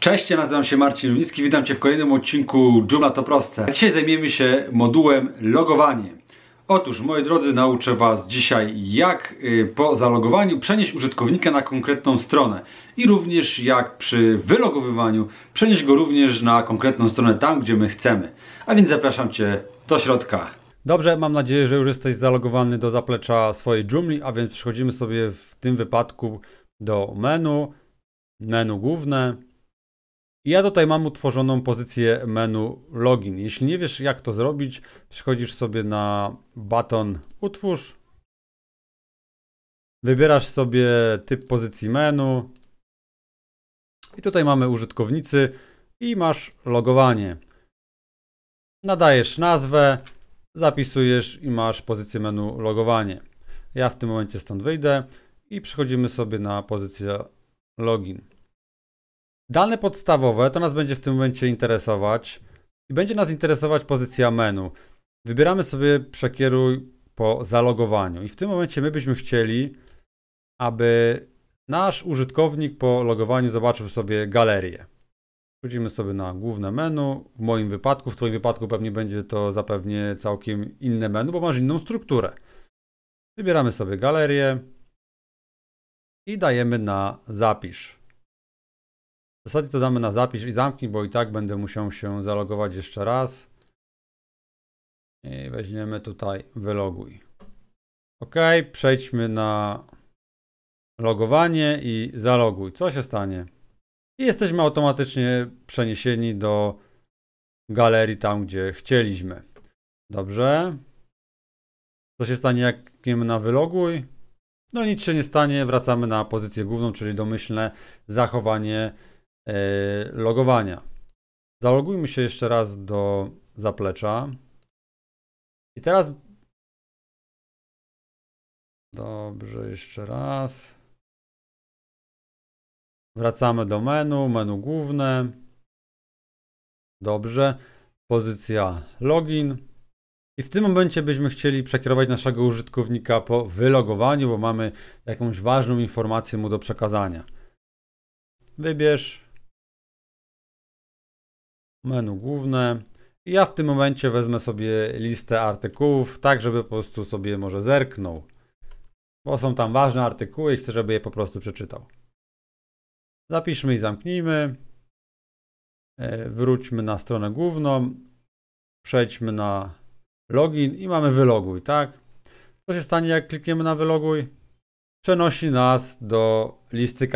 Cześć, ja nazywam się Marcin Lunicki, witam Cię w kolejnym odcinku Joomla to proste. Dzisiaj zajmiemy się modułem logowanie. Otóż, moi drodzy, nauczę Was dzisiaj jak y, po zalogowaniu przenieść użytkownika na konkretną stronę i również jak przy wylogowywaniu przenieść go również na konkretną stronę tam, gdzie my chcemy. A więc zapraszam Cię do środka. Dobrze, mam nadzieję, że już jesteś zalogowany do zaplecza swojej Joomli, a więc przechodzimy sobie w tym wypadku do menu, menu główne, ja tutaj mam utworzoną pozycję menu login. Jeśli nie wiesz jak to zrobić, przychodzisz sobie na baton utwórz. Wybierasz sobie typ pozycji menu. I tutaj mamy użytkownicy i masz logowanie. Nadajesz nazwę, zapisujesz i masz pozycję menu logowanie. Ja w tym momencie stąd wyjdę i przechodzimy sobie na pozycję login. Dane podstawowe, to nas będzie w tym momencie interesować i będzie nas interesować pozycja menu. Wybieramy sobie przekieruj po zalogowaniu i w tym momencie my byśmy chcieli, aby nasz użytkownik po logowaniu zobaczył sobie galerię. Wchodzimy sobie na główne menu. W moim wypadku, w Twoim wypadku pewnie będzie to zapewnie całkiem inne menu, bo masz inną strukturę. Wybieramy sobie galerię i dajemy na zapisz zasadzie to damy na zapisz i zamknij, bo i tak będę musiał się zalogować jeszcze raz. I weźmiemy tutaj wyloguj. OK, przejdźmy na logowanie i zaloguj. Co się stanie? I jesteśmy automatycznie przeniesieni do galerii tam, gdzie chcieliśmy. Dobrze. Co się stanie, jak klikniemy na wyloguj? No nic się nie stanie, wracamy na pozycję główną, czyli domyślne zachowanie E, logowania. Zalogujmy się jeszcze raz do zaplecza. I teraz. Dobrze, jeszcze raz. Wracamy do menu, menu główne. Dobrze. Pozycja login. I w tym momencie byśmy chcieli przekierować naszego użytkownika po wylogowaniu, bo mamy jakąś ważną informację mu do przekazania. Wybierz menu główne. Ja w tym momencie wezmę sobie listę artykułów, tak żeby po prostu sobie może zerknął. Bo są tam ważne artykuły i chcę, żeby je po prostu przeczytał. Zapiszmy i zamknijmy. E, wróćmy na stronę główną. Przejdźmy na login i mamy wyloguj, tak? Co się stanie, jak klikniemy na wyloguj? Przenosi nas do listy,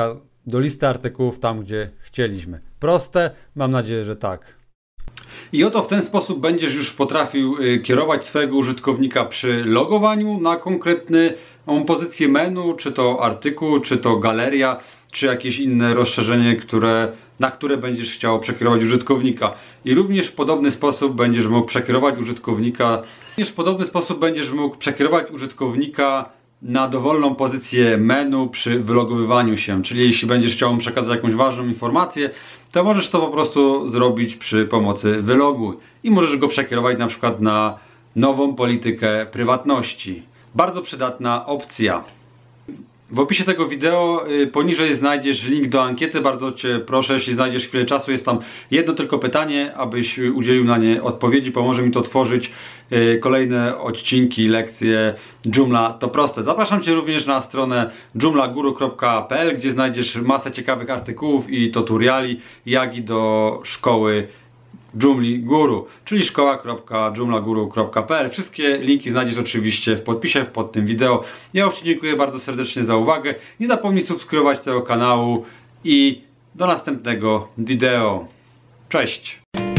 do listy artykułów tam, gdzie chcieliśmy proste? Mam nadzieję, że tak. I oto w ten sposób będziesz już potrafił y, kierować swojego użytkownika przy logowaniu na konkretną pozycję menu, czy to artykuł, czy to galeria, czy jakieś inne rozszerzenie, które, na które będziesz chciał przekierować użytkownika. I również w podobny sposób będziesz mógł przekierować użytkownika, również w podobny sposób będziesz mógł przekierować użytkownika na dowolną pozycję menu przy wylogowywaniu się. Czyli jeśli będziesz chciał przekazać jakąś ważną informację, to możesz to po prostu zrobić przy pomocy wylogu i możesz go przekierować na przykład na nową politykę prywatności. Bardzo przydatna opcja. W opisie tego wideo y, poniżej znajdziesz link do ankiety. Bardzo Cię proszę, jeśli znajdziesz chwilę czasu, jest tam jedno tylko pytanie, abyś udzielił na nie odpowiedzi. Pomoże mi to tworzyć y, kolejne odcinki, lekcje Joomla to proste. Zapraszam Cię również na stronę joomlaguru.pl, gdzie znajdziesz masę ciekawych artykułów i tutoriali, jak i do szkoły Joomla Guru, czyli szkoła.joomlaguru.pl. Wszystkie linki znajdziesz oczywiście w podpisie pod tym wideo. Ja już Ci dziękuję bardzo serdecznie za uwagę. Nie zapomnij subskrybować tego kanału i do następnego wideo. Cześć!